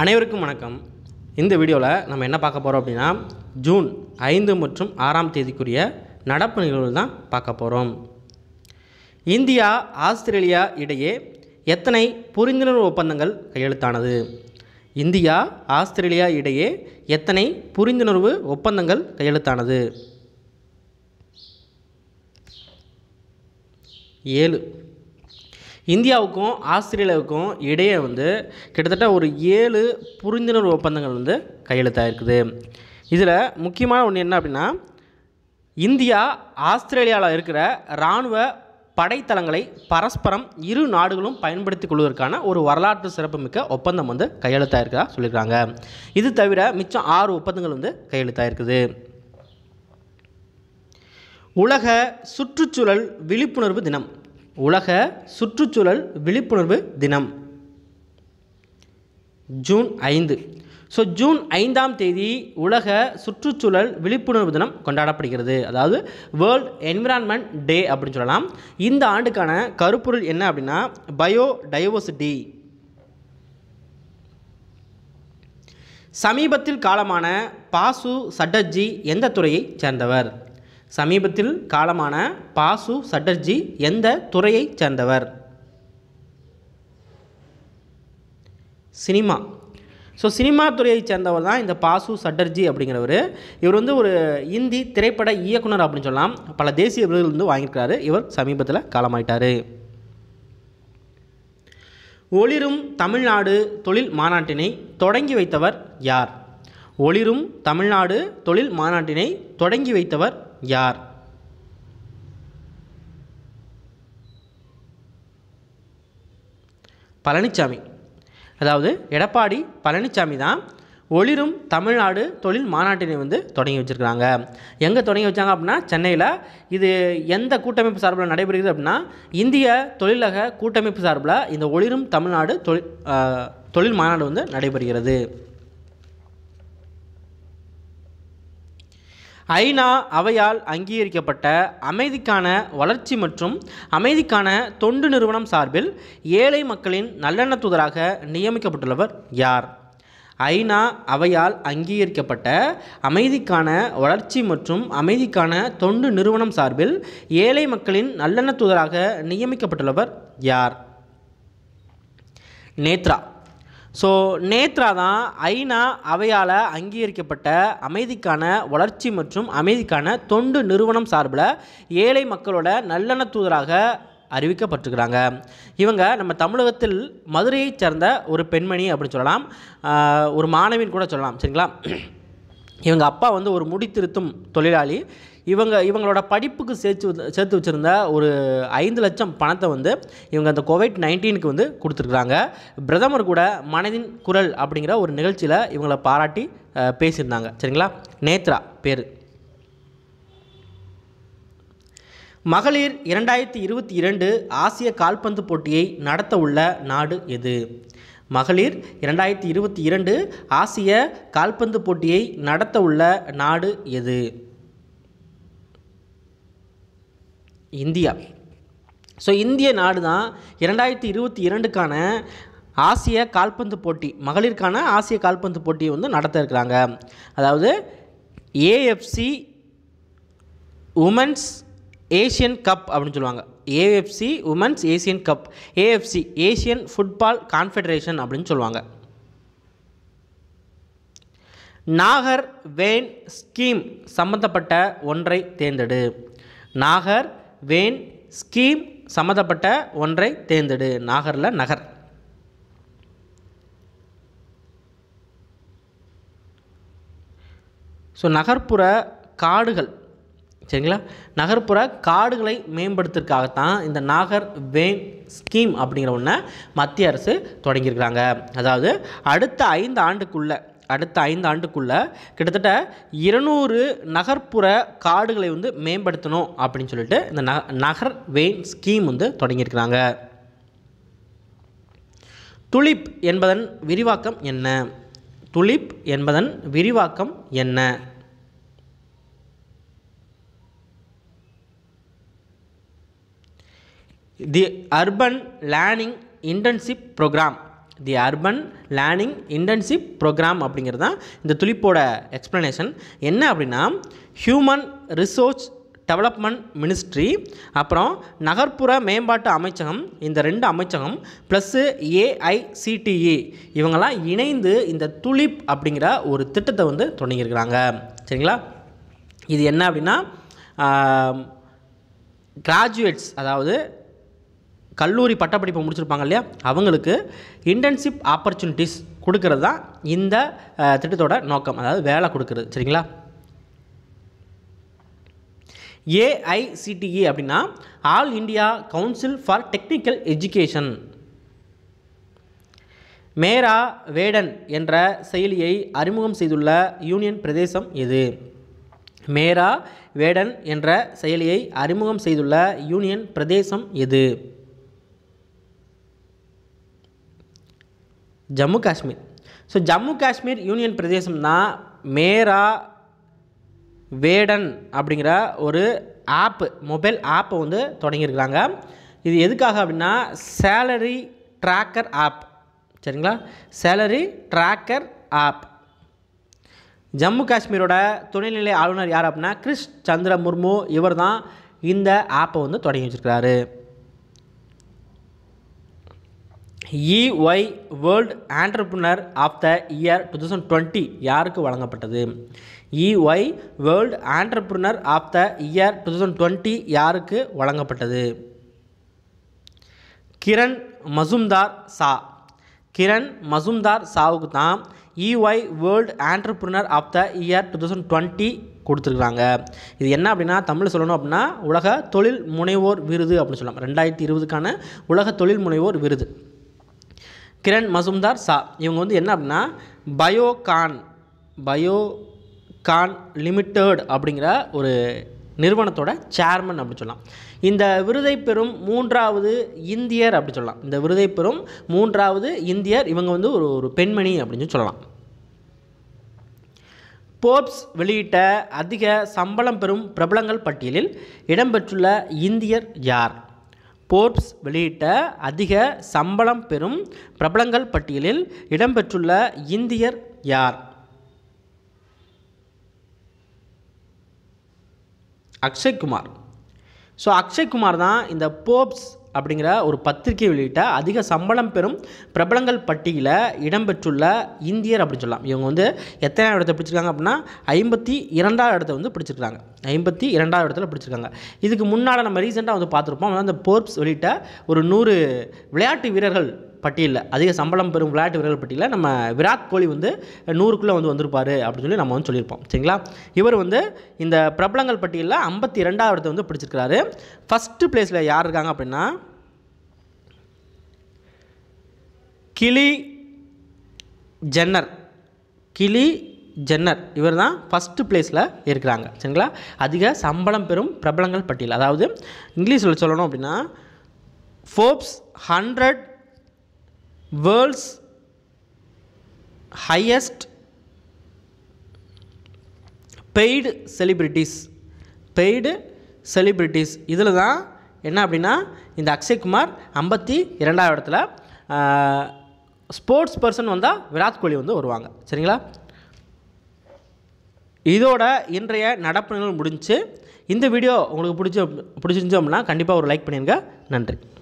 அனைவருக்கும் வணக்கம் இந்த வீடியோவில் நம்ம என்ன பார்க்க போகிறோம் அப்படின்னா ஜூன் ஐந்து மற்றும் ஆறாம் தேதிக்குரிய நடப்பு நிகழ்வுகள் தான் பார்க்க போகிறோம் இந்தியா ஆஸ்திரேலியா இடையே எத்தனை புரிந்துணர்வு ஒப்பந்தங்கள் கையெழுத்தானது இந்தியா ஆஸ்திரேலியா இடையே எத்தனை புரிந்துணர்வு ஒப்பந்தங்கள் கையெழுத்தானது ஏழு இந்தியாவுக்கும் ஆஸ்திரேலியாவுக்கும் இடையே வந்து கிட்டத்தட்ட ஒரு ஏழு புரிந்துணர்வு ஒப்பந்தங்கள் வந்து கையெழுத்தாயிருக்குது இதில் முக்கியமான ஒன்று என்ன அப்படின்னா இந்தியா ஆஸ்திரேலியாவில் இருக்கிற இராணுவ படைத்தளங்களை பரஸ்பரம் இரு நாடுகளும் பயன்படுத்தி கொள்வதற்கான ஒரு வரலாற்று சிறப்புமிக்க ஒப்பந்தம் வந்து கையெழுத்தாயிருக்கா சொல்லியிருக்காங்க இது தவிர மிச்சம் ஆறு ஒப்பந்தங்கள் வந்து கையெழுத்தாயிருக்குது உலக சுற்றுச்சூழல் விழிப்புணர்வு தினம் உலக சுற்றுச்சூழல் விழிப்புணர்வு தினம் ஜூன் ஐந்து ஸோ ஜூன் ஐந்தாம் தேதி உலக சுற்றுச்சூழல் விழிப்புணர்வு தினம் கொண்டாடப்படுகிறது அதாவது வேர்ல்ட் என்விரான்மெண்ட் டே அப்படின்னு சொல்லலாம் இந்த ஆண்டுக்கான கருப்பொருள் என்ன அப்படின்னா பயோடைவர்சிட்டி சமீபத்தில் காலமான பாசு சட்டர்ஜி எந்த துறையைச் சேர்ந்தவர் சமீபத்தில் காலமான பாசு சட்டர்ஜி எந்த துறையைச் சேர்ந்தவர் சினிமா ஸோ சினிமா துறையைச் சேர்ந்தவர் தான் இந்த பாசு சட்டர்ஜி அப்படிங்கிறவர் இவர் வந்து ஒரு இந்தி திரைப்பட இயக்குனர் அப்படின்னு சொல்லலாம் பல தேசிய விருதுகள் வந்து வாங்கியிருக்கிறாரு இவர் சமீபத்தில் காலமாயிட்டார் ஒளிரும் தமிழ்நாடு தொழில் மாநாட்டினை தொடங்கி வைத்தவர் யார் ஒளிரும் தமிழ்நாடு தொழில் மாநாட்டினை தொடங்கி வைத்தவர் யார் பழனிசாமி அதாவது எடப்பாடி பழனிசாமி தான் ஒளிரும் தமிழ்நாடு தொழில் மாநாட்டினை வந்து தொடங்கி வச்சுருக்கிறாங்க எங்கே தொடங்கி வச்சாங்க அப்படின்னா சென்னையில் இது எந்த கூட்டமைப்பு சார்பில் நடைபெறுகிறது அப்படின்னா இந்திய தொழிலக கூட்டமைப்பு சார்பில் இந்த ஒளிரும் தமிழ்நாடு தொழில் தொழில் மாநாடு வந்து நடைபெறுகிறது ஐநா அவையால் அங்கீகரிக்கப்பட்ட அமைதிக்கான வளர்ச்சி மற்றும் அமைதிக்கான தொண்டு நிறுவனம் சார்பில் ஏழை மக்களின் நல்லெண்ண தூதராக நியமிக்கப்பட்டுள்ளவர் யார் ஐநா அவையால் அங்கீகரிக்கப்பட்ட அமைதிக்கான வளர்ச்சி மற்றும் அமைதிக்கான தொண்டு நிறுவனம் சார்பில் ஏழை மக்களின் நல்லெண்ண தூதராக நியமிக்கப்பட்டுள்ளவர் யார் நேத்ரா ஸோ நேத்ரா தான் ஐநா அவையால் அங்கீகரிக்கப்பட்ட அமைதிக்கான வளர்ச்சி மற்றும் அமைதிக்கான தொண்டு நிறுவனம் சார்பில் ஏழை மக்களோட நல்லெண்ண தூதராக அறிவிக்கப்பட்டிருக்கிறாங்க இவங்க நம்ம தமிழகத்தில் மதுரையைச் சேர்ந்த ஒரு பெண்மணி அப்படின்னு சொல்லலாம் ஒரு மாணவின்னு கூட சொல்லலாம் சரிங்களா இவங்க அப்பா வந்து ஒரு முடித்திருத்தும் தொழிலாளி இவங்க இவங்களோட படிப்புக்கு சேர்த்து சேர்த்து வச்சுருந்த ஒரு ஐந்து லட்சம் பணத்தை வந்து இவங்க அந்த கோவிட் நைன்டீனுக்கு வந்து கொடுத்துருக்குறாங்க பிரதமர் கூட மனதின் குரல் அப்படிங்கிற ஒரு நிகழ்ச்சியில் இவங்களை பாராட்டி பேசியிருந்தாங்க சரிங்களா நேத்ரா பேர் மகளிர் இரண்டாயிரத்தி இருபத்தி இரண்டு ஆசிய கால்பந்து போட்டியை நடத்த உள்ள நாடு எது மகளிர் இரண்டாயிரத்தி இருபத்தி இரண்டு ஆசிய கால்பந்து போட்டியை நடத்த உள்ள நாடு எது இந்தியா ஸோ இந்திய நாடு தான் இரண்டாயிரத்தி இருபத்தி இரண்டுக்கான ஆசிய கால்பந்து போட்டி மகளிருக்கான ஆசிய கால்பந்து போட்டியை வந்து நடத்த இருக்கிறாங்க அதாவது ஏஎஃப்சி உமன்ஸ் ஏஷியன் கப் அப்படின்னு சொல்லுவாங்க AFC women's Asian cup AFC Asian football confederation அப்படின்னு சொல்லுவாங்க நாகர் வேன் ஸ்கீம் சம்பந்தப்பட்ட ஒன்றை தேர்ந்தெடு நாகர் வேன் ஸ்கீம் சம்மந்தப்பட்ட ஒன்றை தேர்ந்தெடு நாகரில் நகர் ஸோ நகர்ப்புற காடுகள் சரிங்களா நகர்ப்புற காடுகளை மேம்படுத்துறதுக்காகத்தான் இந்த நாகர் வேன் ஸ்கீம் அப்படிங்கிற ஒன்றை மத்திய அரசு தொடங்கியிருக்கிறாங்க அதாவது அடுத்த ஐந்து ஆண்டுக்குள்ளே அடுத்த ஐந்து ஆண்டுக்குள்ளே கிட்டத்தட்ட இருநூறு நகர்ப்புற காடுகளை வந்து மேம்படுத்தணும் அப்படின்னு சொல்லிட்டு இந்த நகர் வெயின் ஸ்கீம் வந்து தொடங்கியிருக்கிறாங்க துளிப் என்பதன் விரிவாக்கம் என்ன துளிப் என்பதன் விரிவாக்கம் என்ன the urban learning internship program the urban learning internship program அப்படிங்கிறது தான் இந்த துளிப்போட எக்ஸ்ப்ளனேஷன் என்ன அப்படின்னா ஹியூமன் ரிசோர்ஸ் டெவலப்மெண்ட் மினிஸ்ட்ரி அப்புறம் நகர்ப்புற மேம்பாட்டு அமைச்சகம் இந்த ரெண்டு அமைச்சகம் ப்ளஸ்ஸு ஏஐசிடிஇ இவங்கெல்லாம் இணைந்து இந்த துளிப் அப்படிங்கிற ஒரு திட்டத்தை வந்து தொடங்கியிருக்கிறாங்க சரிங்களா இது என்ன அப்படின்னா கிராஜுவேட்ஸ் அதாவது கல்லூரி பட்டப்படிப்பை முடிச்சிருப்பாங்க இல்லையா அவங்களுக்கு இன்டர்ன்ஷிப் ஆப்பர்ச்சுனிட்டிஸ் கொடுக்கறது தான் இந்த திட்டத்தோட நோக்கம் அதாவது வேலை கொடுக்கறது சரிங்களா ஏஐசிடிஇ e அப்படின்னா all India council for technical education Mera Vetan என்ற செயலியை அறிமுகம் செய்துள்ள யூனியன் பிரதேசம் எது மேரா வேடன் என்ற செயலியை அறிமுகம் செய்துள்ள யூனியன் பிரதேசம் எது ஜம்மு காஷ்மீர் ஸோ ஜம்மு காஷ்மீர் யூனியன் பிரதேசம் தான் மேரா வேடன் அப்படிங்கிற ஒரு ஆப்பு மொபைல் ஆப்பை வந்து தொடங்கியிருக்கிறாங்க இது எதுக்காக அப்படின்னா சேலரி ட்ராக்கர் ஆப் சரிங்களா சேலரி ட்ராக்கர் ஆப் ஜம்மு காஷ்மீரோட துணைநிலை ஆளுநர் யார் அப்படின்னா கிறிஸ் சந்திர முர்மு இவர் தான் இந்த ஆப்பை வந்து தொடங்கி வச்சுருக்கிறாரு EY world entrepreneur of the year two thousand twenty யாருக்கு வழங்கப்பட்டது EY world entrepreneur of the year two thousand twenty யாருக்கு வழங்கப்பட்டது கிரண் மசும்தார் சா கிரண் மசும்தார் சாவுக்கு தான் EY world entrepreneur of the year two thousand twenty கொடுத்துருக்குறாங்க இது என்ன அப்படின்னா தமிழ் சொல்லணும் அப்படின்னா உலக தொழில் முனைவோர் விருது அப்படின்னு சொல்லலாம் ரெண்டாயிரத்தி இருபதுக்கான உலக தொழில் முனைவோர் விருது கிரண் மசும்தார் சா இவங்க வந்து என்ன அப்படின்னா பயோகான் பயோகான் லிமிட்டெட் அப்படிங்கிற ஒரு நிறுவனத்தோட சேர்மன் அப்படி சொல்லலாம் இந்த விருதை பெறும் மூன்றாவது இந்தியர் அப்படி சொல்லலாம் இந்த விருதை பெறும் மூன்றாவது இந்தியர் இவங்க வந்து ஒரு ஒரு பெண்மணி அப்படின்னு சொல்லலாம் போப்ஸ் வெளியிட்ட அதிக சம்பளம் பெறும் பிரபலங்கள் பட்டியலில் இடம்பெற்றுள்ள இந்தியர் யார் போர்ப்ஸ் வெளியிட்ட அதிக சம்பளம் பெறும் பிரபலங்கள் பட்டியலில் இடம்பெற்றுள்ள இந்தியர் யார் அக்ஷய்குமார் ஸோ அக்ஷய்குமார் தான் இந்த போப்ஸ் அப்படிங்கிற ஒரு பத்திரிகை வெளியிட்ட அதிக சம்பளம் பெறும் பிரபலங்கள் பட்டியலில் இடம்பெற்றுள்ள இந்தியர் அப்படின்னு சொல்லலாம் இவங்க வந்து எத்தனை இடத்த பிடிச்சிருக்காங்க அப்படின்னா ஐம்பத்தி இரண்டாவது இடத்த வந்து பிடிச்சிருக்காங்க ஐம்பத்தி இரண்டாவது இடத்துல பிடிச்சிருக்காங்க இதுக்கு முன்னால் நம்ம ரீசெண்டாக வந்து பார்த்துருப்போம் அந்த போர்ப்ஸ் வெளியிட்ட ஒரு நூறு விளையாட்டு வீரர்கள் பட்டியலில் அதிக சம்பளம் பெறும் விளையாட்டு வீரர்கள் பட்டியலில் நம்ம விராட் கோலி வந்து நூறுக்குள்ளே வந்து வந்திருப்பார் அப்படின்னு சொல்லி நம்ம வந்து சொல்லியிருப்போம் சரிங்களா இவர் வந்து இந்த பிரபலங்கள் பட்டியலில் ஐம்பத்தி ரெண்டாவது இடத்தை வந்து பிடிச்சிருக்கிறாரு ஃபஸ்ட்டு பிளேஸில் யார் இருக்காங்க அப்படின்னா கிளி ஜென்னர் கிளி ஜென்னர் இவர் தான் ஃபஸ்ட்டு பிளேஸில் இருக்கிறாங்க சரிங்களா அதிக சம்பளம் பெறும் பிரபலங்கள் பட்டியல் அதாவது இங்கிலீஷில் சொல்லணும் அப்படின்னா Forbes hundred world's highest paid celebrities paid celebrities இதில் தான் என்ன அப்படின்னா இந்த அக்ஷய்குமார் ஐம்பத்தி இரண்டாவது இடத்துல ஸ்போர்ட்ஸ் பர்சன் வந்தால் விராட் கோலி வந்து வருவாங்க சரிங்களா இதோட இன்றைய நடப்பு நிகழ்வு முடிஞ்சு இந்த வீடியோ உங்களுக்கு பிடிச்ச பிடிச்சிருந்தோம்னா கண்டிப்பாக ஒரு லைக் பண்ணிடுங்க நன்றி